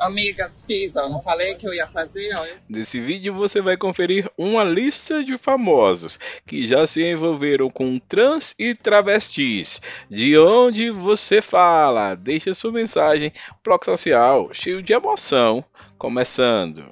Amiga, fiz, ó. Não falei que eu ia fazer, ó. Nesse vídeo você vai conferir uma lista de famosos que já se envolveram com trans e travestis. De onde você fala? Deixa sua mensagem. Bloco social cheio de emoção. Começando.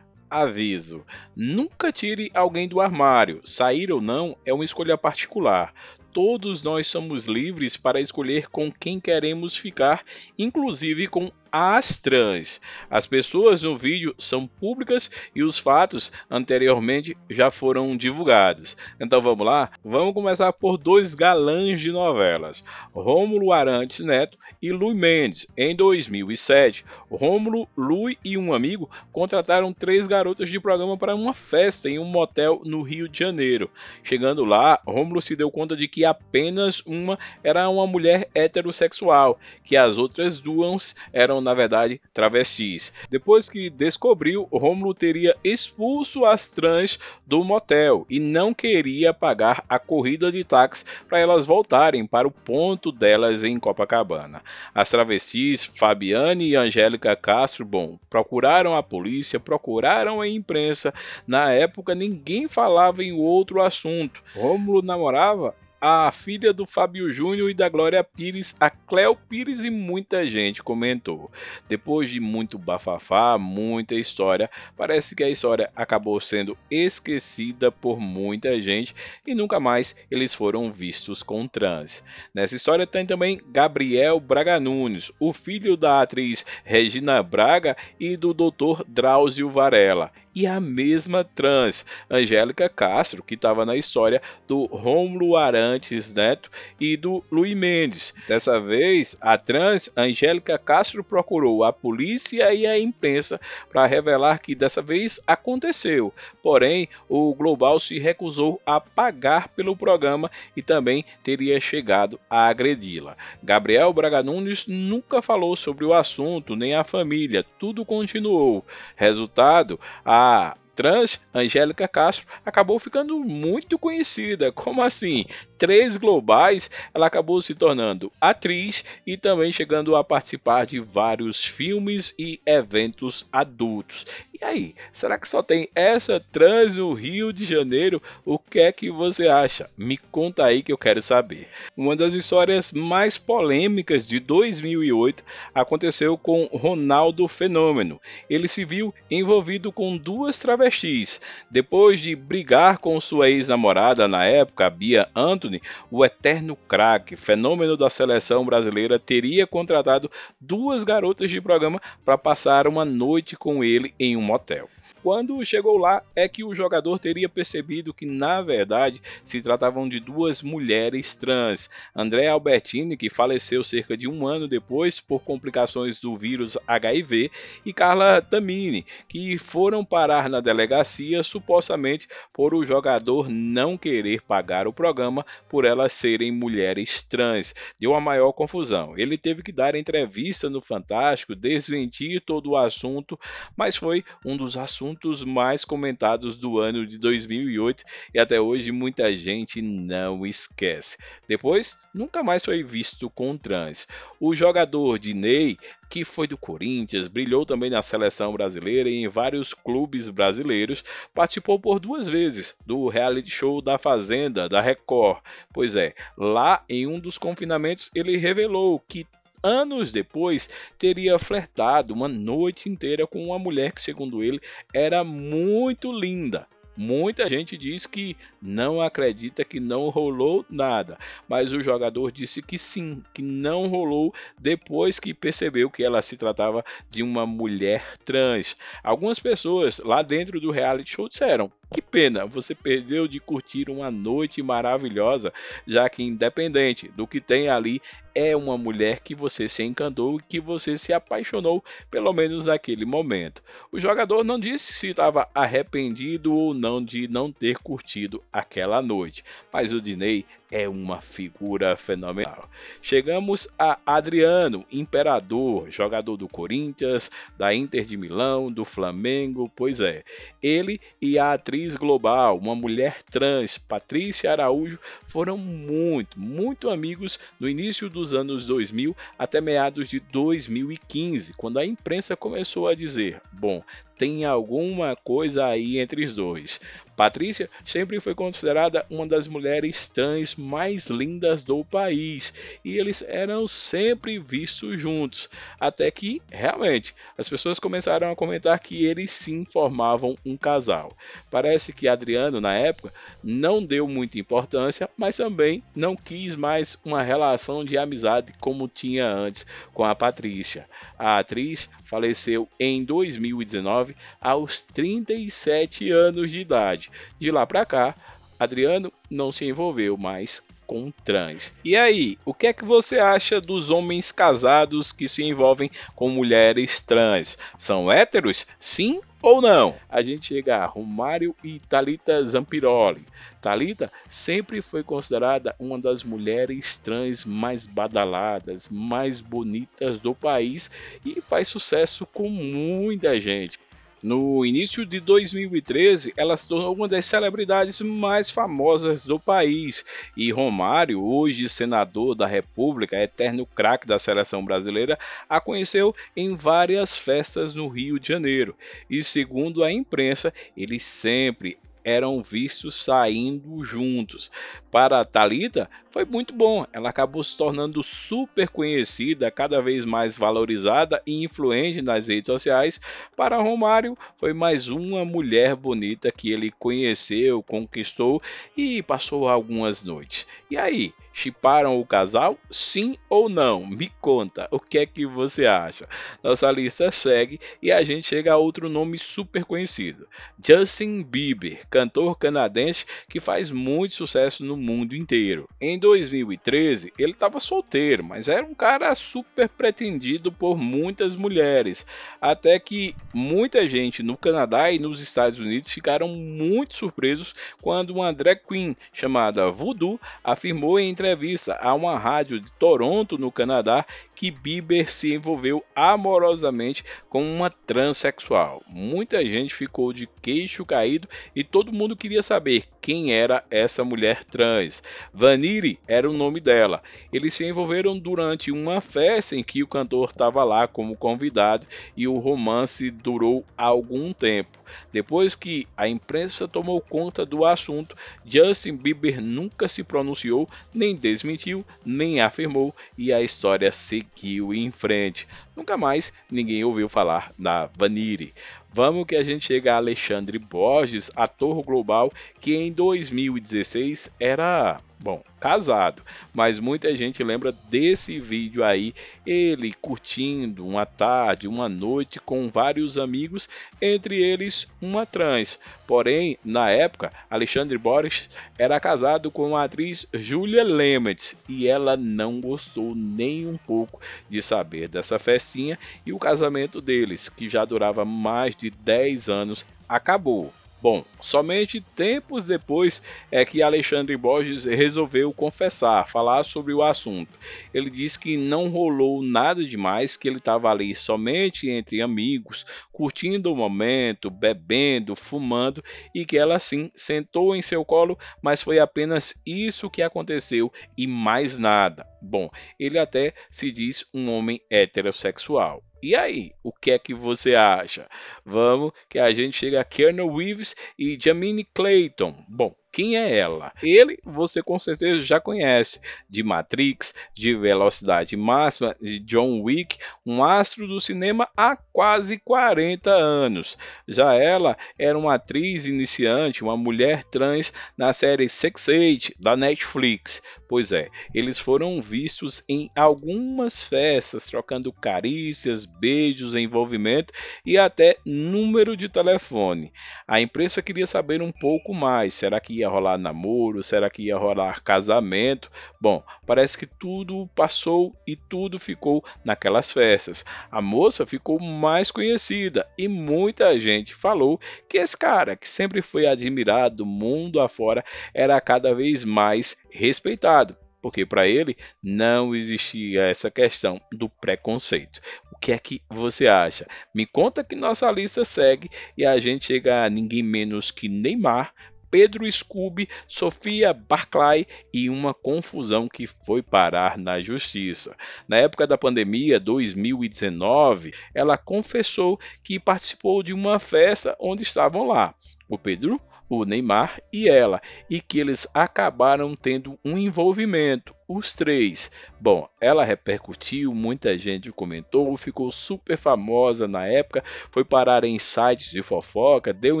Aviso: nunca tire alguém do armário. Sair ou não é uma escolha particular todos nós somos livres para escolher com quem queremos ficar, inclusive com as trans. As pessoas no vídeo são públicas e os fatos anteriormente já foram divulgados. Então vamos lá? Vamos começar por dois galãs de novelas: Rômulo Arantes Neto e Lui Mendes. Em 2007, Rômulo, Lui e um amigo contrataram três garotas de programa para uma festa em um motel no Rio de Janeiro. Chegando lá, Rômulo se deu conta de que apenas uma era uma mulher heterossexual, que as outras duas eram na verdade, travestis. Depois que descobriu, Rômulo teria expulso as trans do motel e não queria pagar a corrida de táxi para elas voltarem para o ponto delas em Copacabana. As travestis Fabiane e Angélica Castro, bom, procuraram a polícia, procuraram a imprensa. Na época, ninguém falava em outro assunto. Rômulo namorava a filha do Fábio Júnior e da Glória Pires, a Cléo Pires e muita gente comentou. Depois de muito bafafá, muita história, parece que a história acabou sendo esquecida por muita gente e nunca mais eles foram vistos com trans. Nessa história tem também Gabriel Braga Nunes, o filho da atriz Regina Braga e do Dr. Drauzio Varela e a mesma trans, Angélica Castro, que estava na história do Romulo Arantes Neto e do Luiz Mendes. Dessa vez, a trans Angélica Castro procurou a polícia e a imprensa para revelar que dessa vez aconteceu. Porém, o Global se recusou a pagar pelo programa e também teria chegado a agredi-la. Gabriel Braga Nunes nunca falou sobre o assunto nem a família, tudo continuou. Resultado, a a trans, Angélica Castro, acabou ficando muito conhecida. Como assim? Três globais, ela acabou se tornando atriz e também chegando a participar de vários filmes e eventos adultos. E aí, será que só tem essa trans no Rio de Janeiro? O que é que você acha? Me conta aí que eu quero saber. Uma das histórias mais polêmicas de 2008 aconteceu com Ronaldo Fenômeno. Ele se viu envolvido com duas travestis. Depois de brigar com sua ex-namorada na época, Bia Anthony, o eterno craque, fenômeno da seleção brasileira, teria contratado duas garotas de programa para passar uma noite com ele em uma hotel. Quando chegou lá, é que o jogador teria percebido que, na verdade, se tratavam de duas mulheres trans. André Albertini, que faleceu cerca de um ano depois por complicações do vírus HIV, e Carla Tamini, que foram parar na delegacia supostamente por o jogador não querer pagar o programa por elas serem mulheres trans. Deu a maior confusão. Ele teve que dar entrevista no Fantástico, desmentir todo o assunto, mas foi um dos assuntos assuntos mais comentados do ano de 2008 e até hoje muita gente não esquece. Depois, nunca mais foi visto com trans. O jogador de Ney que foi do Corinthians, brilhou também na seleção brasileira e em vários clubes brasileiros, participou por duas vezes do reality show da Fazenda, da Record. Pois é, lá em um dos confinamentos ele revelou que anos depois, teria flertado uma noite inteira com uma mulher que, segundo ele, era muito linda. Muita gente diz que não acredita que não rolou nada, mas o jogador disse que sim, que não rolou depois que percebeu que ela se tratava de uma mulher trans. Algumas pessoas lá dentro do reality show disseram: que pena, você perdeu de curtir uma noite maravilhosa, já que independente do que tem ali, é uma mulher que você se encantou e que você se apaixonou, pelo menos naquele momento. O jogador não disse se estava arrependido ou não de não ter curtido aquela noite, mas o Dinei é uma figura fenomenal. Chegamos a Adriano, imperador, jogador do Corinthians, da Inter de Milão, do Flamengo, pois é. Ele e a atriz Global, uma mulher trans, Patrícia Araújo, foram muito, muito amigos no início dos anos 2000 até meados de 2015, quando a imprensa começou a dizer: bom, tem alguma coisa aí entre os dois. Patrícia sempre foi considerada uma das mulheres trans mais lindas do país e eles eram sempre vistos juntos, até que realmente as pessoas começaram a comentar que eles sim formavam um casal. Parece que Adriano na época não deu muita importância, mas também não quis mais uma relação de amizade como tinha antes com a Patrícia. A atriz faleceu em 2019 aos 37 anos de idade. De lá para cá, Adriano não se envolveu mais com trans. E aí, o que é que você acha dos homens casados que se envolvem com mulheres trans? São héteros? Sim ou não? A gente chega a Romário e Talita Zampiroli. Talita sempre foi considerada uma das mulheres trans mais badaladas, mais bonitas do país e faz sucesso com muita gente. No início de 2013, ela se tornou uma das celebridades mais famosas do país e Romário, hoje senador da República, eterno craque da seleção brasileira, a conheceu em várias festas no Rio de Janeiro. E segundo a imprensa, ele sempre eram vistos saindo juntos. Para Talita foi muito bom, ela acabou se tornando super conhecida, cada vez mais valorizada e influente nas redes sociais. Para Romário foi mais uma mulher bonita que ele conheceu, conquistou e passou algumas noites. E aí, chiparam o casal? Sim ou não? Me conta, o que é que você acha? Nossa lista segue e a gente chega a outro nome super conhecido: Justin Bieber cantor canadense que faz muito sucesso no mundo inteiro. Em 2013, ele estava solteiro, mas era um cara super pretendido por muitas mulheres, até que muita gente no Canadá e nos Estados Unidos ficaram muito surpresos quando uma drag queen chamada Voodoo afirmou em entrevista a uma rádio de Toronto, no Canadá, que Bieber se envolveu amorosamente com uma transexual. Muita gente ficou de queixo caído e todo todo mundo queria saber quem era essa mulher trans. Vanille era o nome dela. Eles se envolveram durante uma festa em que o cantor estava lá como convidado e o romance durou algum tempo. Depois que a imprensa tomou conta do assunto, Justin Bieber nunca se pronunciou, nem desmentiu, nem afirmou e a história seguiu em frente. Nunca mais ninguém ouviu falar da Vanille. Vamos que a gente chega a Alexandre Borges, ator global que em 2016 era Bom, casado, mas muita gente lembra desse vídeo aí, ele curtindo uma tarde, uma noite com vários amigos, entre eles uma trans. Porém, na época, Alexandre Boris era casado com a atriz Julia Lemets e ela não gostou nem um pouco de saber dessa festinha e o casamento deles, que já durava mais de 10 anos, acabou. Bom, somente tempos depois é que Alexandre Borges resolveu confessar, falar sobre o assunto. Ele disse que não rolou nada demais, que ele estava ali somente entre amigos, curtindo o momento, bebendo, fumando e que ela sim sentou em seu colo, mas foi apenas isso que aconteceu e mais nada. Bom, ele até se diz um homem heterossexual. E aí, o que é que você acha? Vamos que a gente chega a Kernel Reeves e Jamini Clayton. Bom, quem é ela? Ele você com certeza já conhece de Matrix, de Velocidade Máxima, de John Wick, um astro do cinema há quase 40 anos. Já ela era uma atriz iniciante, uma mulher trans na série Sex Age da Netflix. Pois é, eles foram vistos em algumas festas, trocando carícias, beijos, envolvimento e até número de telefone. A imprensa queria saber um pouco mais. Será que ia rolar namoro? Será que ia rolar casamento? Bom, parece que tudo passou e tudo ficou naquelas festas. A moça ficou mais conhecida e muita gente falou que esse cara, que sempre foi admirado mundo afora, era cada vez mais respeitado porque para ele não existia essa questão do preconceito. O que é que você acha? Me conta que nossa lista segue e a gente chega a ninguém menos que Neymar Pedro Scooby, Sofia Barclay e uma confusão que foi parar na justiça. Na época da pandemia 2019, ela confessou que participou de uma festa onde estavam lá o Pedro, o Neymar e ela, e que eles acabaram tendo um envolvimento, os três. Bom, ela repercutiu, muita gente comentou, ficou super famosa na época, foi parar em sites de fofoca, deu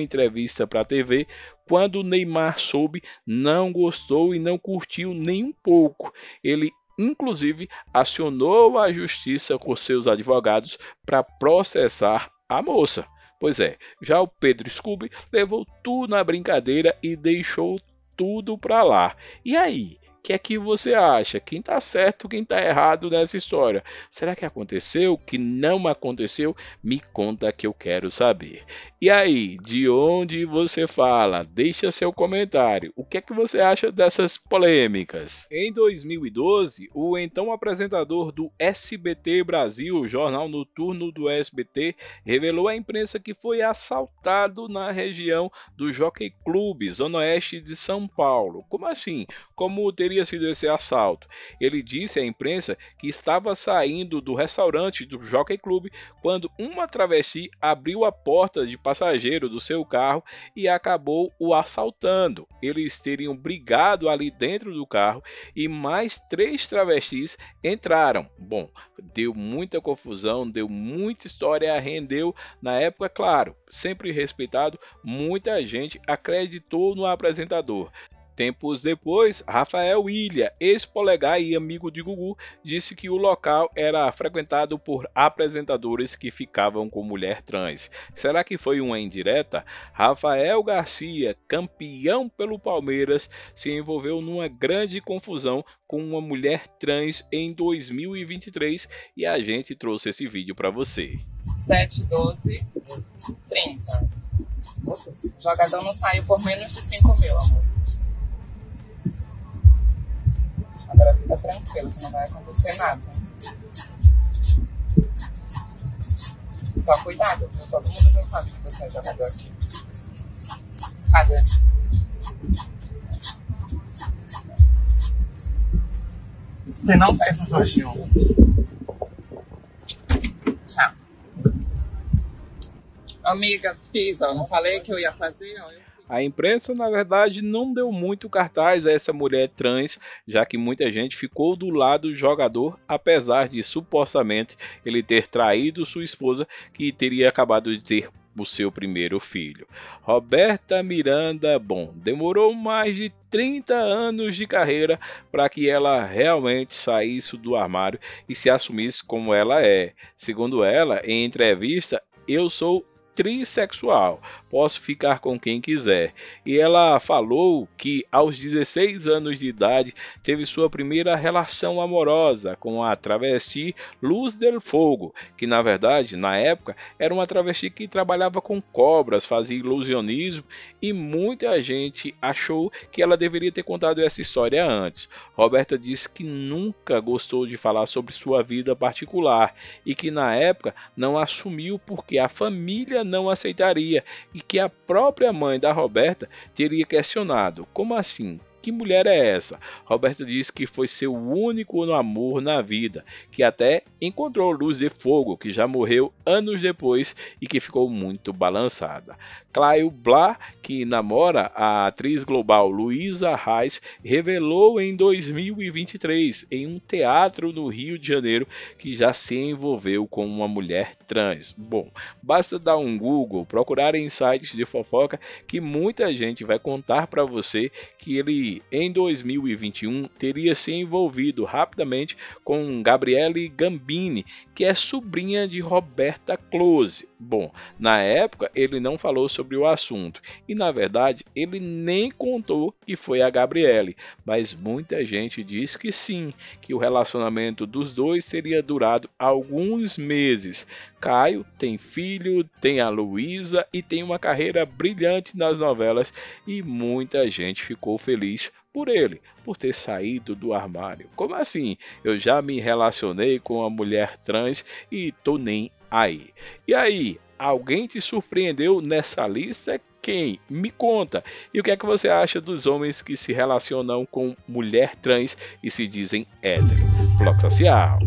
entrevista para a TV. Quando o Neymar soube, não gostou e não curtiu nem um pouco. Ele inclusive acionou a justiça com seus advogados para processar a moça. Pois é, já o Pedro Scooby levou tudo na brincadeira e deixou tudo para lá. E aí, que é que você acha? Quem está certo, quem está errado nessa história? Será que aconteceu? Que não aconteceu? Me conta que eu quero saber. E aí, de onde você fala? Deixa seu comentário. O que é que você acha dessas polêmicas? Em 2012, o então apresentador do SBT Brasil, jornal noturno do SBT, revelou à imprensa que foi assaltado na região do Jockey Club, zona oeste de São Paulo. Como assim? Como ter teria sido esse assalto. Ele disse à imprensa que estava saindo do restaurante do Jockey Club quando uma travesti abriu a porta de passageiro do seu carro e acabou o assaltando. Eles teriam brigado ali dentro do carro e mais três travestis entraram. Bom, deu muita confusão, deu muita história, rendeu na época, claro, sempre respeitado, muita gente acreditou no apresentador. Tempos depois, Rafael Ilha, ex-polegar e amigo de Gugu, disse que o local era frequentado por apresentadores que ficavam com mulher trans. Será que foi uma indireta? Rafael Garcia, campeão pelo Palmeiras, se envolveu numa grande confusão com uma mulher trans em 2023 e a gente trouxe esse vídeo para você. 7, 12, 30. Nossa, o jogador não saiu por menos de 5 mil, amor. Agora fica tranquilo, que não vai acontecer nada. Só cuidado, viu? Todo mundo já sabe que você é jogador aqui. Cadê? Você não faz um roxinho. Tchau. Amiga, fiz, ó. Não falei que eu ia fazer, ó. A imprensa, na verdade, não deu muito cartaz a essa mulher trans, já que muita gente ficou do lado do jogador, apesar de supostamente ele ter traído sua esposa, que teria acabado de ter o seu primeiro filho. Roberta Miranda Bom demorou mais de 30 anos de carreira para que ela realmente saísse do armário e se assumisse como ela é. Segundo ela, em entrevista, eu sou trissexual, posso ficar com quem quiser. E ela falou que aos 16 anos de idade teve sua primeira relação amorosa com a travesti Luz del Fogo, que na verdade, na época, era uma travesti que trabalhava com cobras, fazia ilusionismo e muita gente achou que ela deveria ter contado essa história antes. Roberta disse que nunca gostou de falar sobre sua vida particular e que na época não assumiu porque a família não aceitaria e que a própria mãe da Roberta teria questionado: como assim? Que mulher é essa? Roberto diz que foi seu único amor na vida, que até encontrou Luz de Fogo, que já morreu anos depois e que ficou muito balançada. Claio Bla, que namora a atriz global Luisa Reis, revelou em 2023, em um teatro no Rio de Janeiro, que já se envolveu com uma mulher trans. Bom, basta dar um Google, procurar em sites de fofoca, que muita gente vai contar para você que ele em 2021, teria se envolvido rapidamente com Gabriele Gambini, que é sobrinha de Roberta Close. Bom, na época ele não falou sobre o assunto e na verdade ele nem contou que foi a Gabriele, mas muita gente diz que sim, que o relacionamento dos dois seria durado alguns meses. Caio tem filho, tem a Luísa e tem uma carreira brilhante nas novelas e muita gente ficou feliz por ele, por ter saído do armário. Como assim? Eu já me relacionei com uma mulher trans e tô nem aí. E aí, alguém te surpreendeu nessa lista? Quem? Me conta. E o que é que você acha dos homens que se relacionam com mulher trans e se dizem hétero? Bloco social.